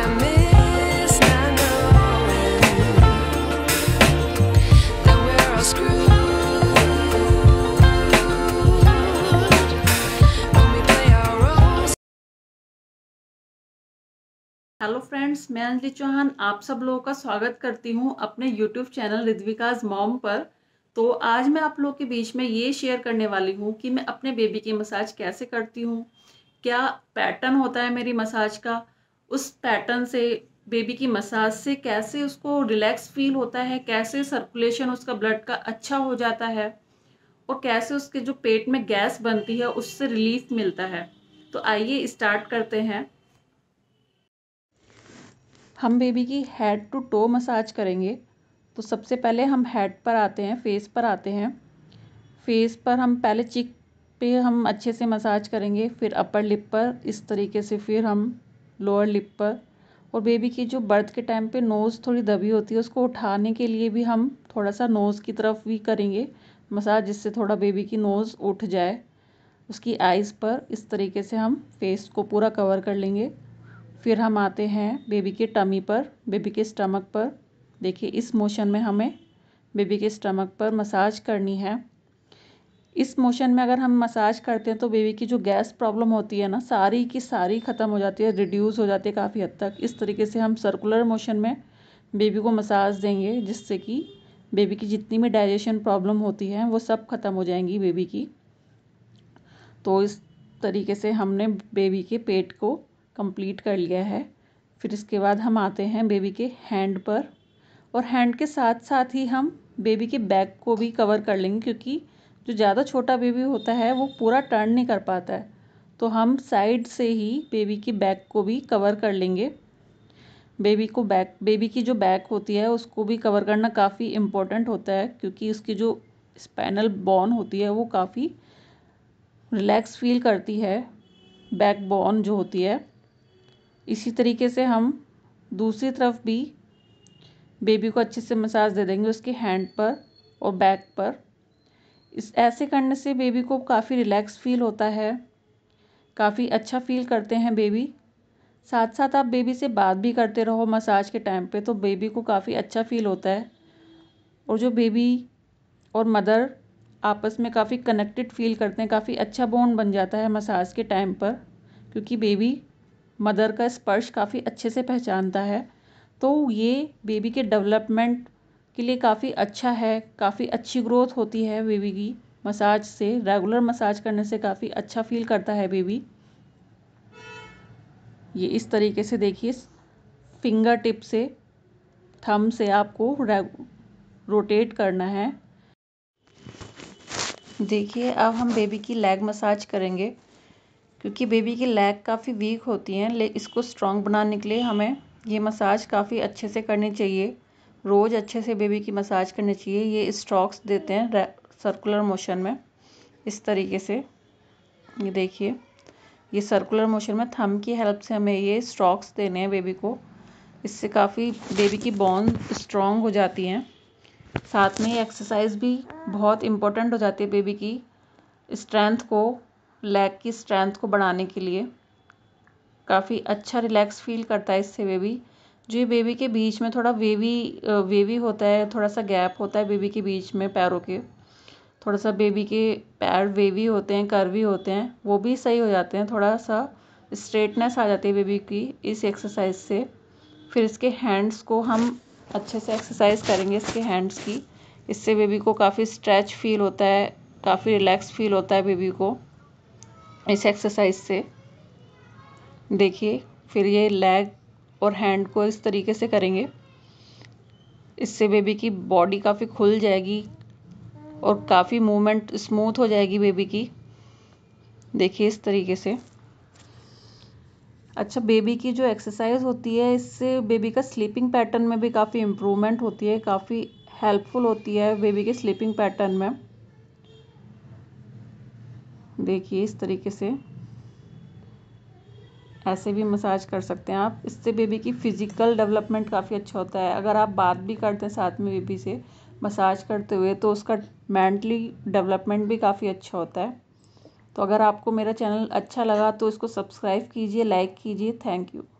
hello friends मैं अंजलि चौहान आप सब लोगों का स्वागत करती हूं अपने यूट्यूब चैनल रिद्विकाज मॉम पर तो आज मैं आप लोग के बीच में ये शेयर करने वाली हूं कि मैं अपने बेबी की मसाज कैसे करती हूं क्या पैटर्न होता है मेरी मसाज का उस पैटर्न से बेबी की मसाज से कैसे उसको रिलैक्स फील होता है कैसे सर्कुलेशन उसका ब्लड का अच्छा हो जाता है और कैसे उसके जो पेट में गैस बनती है उससे रिलीफ मिलता है तो आइए स्टार्ट करते हैं हम बेबी की हेड टू टो मसाज करेंगे तो सबसे पहले हम हेड पर आते हैं फेस पर आते हैं फेस पर हम पहले चिक पे हम अच्छे से मसाज करेंगे फिर अपर लिप पर इस तरीके से फिर हम लोअर लिप पर और बेबी की जो बर्थ के टाइम पे नोज़ थोड़ी दबी होती है उसको उठाने के लिए भी हम थोड़ा सा नोज़ की तरफ भी करेंगे मसाज जिससे थोड़ा बेबी की नोज़ उठ जाए उसकी आइज़ पर इस तरीके से हम फेस को पूरा कवर कर लेंगे फिर हम आते हैं बेबी के टमी पर बेबी के स्टमक पर देखिए इस मोशन में हमें बेबी के स्टमक पर मसाज करनी है इस मोशन में अगर हम मसाज करते हैं तो बेबी की जो गैस प्रॉब्लम होती है ना सारी की सारी ख़त्म हो जाती है रिड्यूस हो जाती है काफ़ी हद तक इस तरीके से हम सर्कुलर मोशन में बेबी को मसाज देंगे जिससे कि बेबी की जितनी भी डाइजेशन प्रॉब्लम होती है वो सब ख़त्म हो जाएंगी बेबी की तो इस तरीके से हमने बेबी के पेट को कंप्लीट कर लिया है फिर इसके बाद हम आते हैं बेबी के हैंड पर और हैंड के साथ साथ ही हम बेबी के बैक को भी कवर कर लेंगे क्योंकि जो ज़्यादा छोटा बेबी होता है वो पूरा टर्न नहीं कर पाता है तो हम साइड से ही बेबी की बैक को भी कवर कर लेंगे बेबी को बैक बेबी की जो बैक होती है उसको भी कवर करना काफ़ी इम्पोर्टेंट होता है क्योंकि उसकी जो स्पाइनल बॉन होती है वो काफ़ी रिलैक्स फील करती है बैक बॉन जो होती है इसी तरीके से हम दूसरी तरफ भी बेबी को अच्छे से मसाज दे देंगे उसके हैंड पर और बैक पर इस ऐसे करने से बेबी को काफ़ी रिलैक्स फ़ील होता है काफ़ी अच्छा फ़ील करते हैं बेबी साथ साथ आप बेबी से बात भी करते रहो मसाज के टाइम पे तो बेबी को काफ़ी अच्छा फ़ील होता है और जो बेबी और मदर आपस में काफ़ी कनेक्टेड फ़ील करते हैं काफ़ी अच्छा बॉन्ड बन जाता है मसाज के टाइम पर क्योंकि बेबी मदर का स्पर्श काफ़ी अच्छे से पहचानता है तो ये बेबी के डेवलपमेंट के लिए काफ़ी अच्छा है काफ़ी अच्छी ग्रोथ होती है बेबी की मसाज से रेगुलर मसाज करने से काफ़ी अच्छा फील करता है बेबी ये इस तरीके से देखिए फिंगर टिप से थम से आपको रोटेट करना है देखिए अब हम बेबी की लेग मसाज करेंगे क्योंकि बेबी की लेग काफ़ी वीक होती हैं ले इसको स्ट्रॉन्ग बनाने के लिए हमें ये मसाज काफ़ी अच्छे से करनी चाहिए रोज़ अच्छे से बेबी की मसाज करनी चाहिए ये स्ट्रोक्स देते हैं सर्कुलर मोशन में इस तरीके से ये देखिए ये सर्कुलर मोशन में थम की हेल्प से हमें ये स्ट्रोक्स देने हैं बेबी को इससे काफ़ी बेबी की बॉन स्ट्रॉन्ग हो जाती हैं साथ में ये एक्सरसाइज भी बहुत इम्पोर्टेंट हो जाती है बेबी की स्ट्रेंथ को लेग की स्ट्रेंथ को बढ़ाने के लिए काफ़ी अच्छा रिलैक्स फील करता है इससे बेबी जो ये बेबी के बीच में थोड़ा वेवी वेवी होता है थोड़ा सा गैप होता है बेबी के बीच में पैरों के थोड़ा सा बेबी के पैर वेवी होते हैं कर्वी होते हैं वो भी सही हो जाते हैं थोड़ा सा स्ट्रेटनेस आ जाती है बेबी की इस एक्सरसाइज से फिर इसके हैंड्स को हम अच्छे से एक्सरसाइज करेंगे इसके हैंड्स की इससे बेबी को काफ़ी स्ट्रेच फील होता है काफ़ी रिलैक्स फील होता है बेबी को इस एक्सरसाइज से देखिए फिर ये लेग और हैंड को इस तरीके से करेंगे इससे बेबी की बॉडी काफ़ी खुल जाएगी और काफ़ी मूवमेंट स्मूथ हो जाएगी बेबी की देखिए इस तरीके से अच्छा बेबी की जो एक्सरसाइज होती है इससे बेबी का स्लीपिंग पैटर्न में भी काफ़ी इम्प्रूवमेंट होती है काफ़ी हेल्पफुल होती है बेबी के स्लीपिंग पैटर्न में देखिए इस तरीके से ऐसे भी मसाज कर सकते हैं आप इससे बेबी की फ़िज़िकल डेवलपमेंट काफ़ी अच्छा होता है अगर आप बात भी करते हैं साथ में बेबी से मसाज करते हुए तो उसका मेंटली डेवलपमेंट भी काफ़ी अच्छा होता है तो अगर आपको मेरा चैनल अच्छा लगा तो इसको सब्सक्राइब कीजिए लाइक कीजिए थैंक यू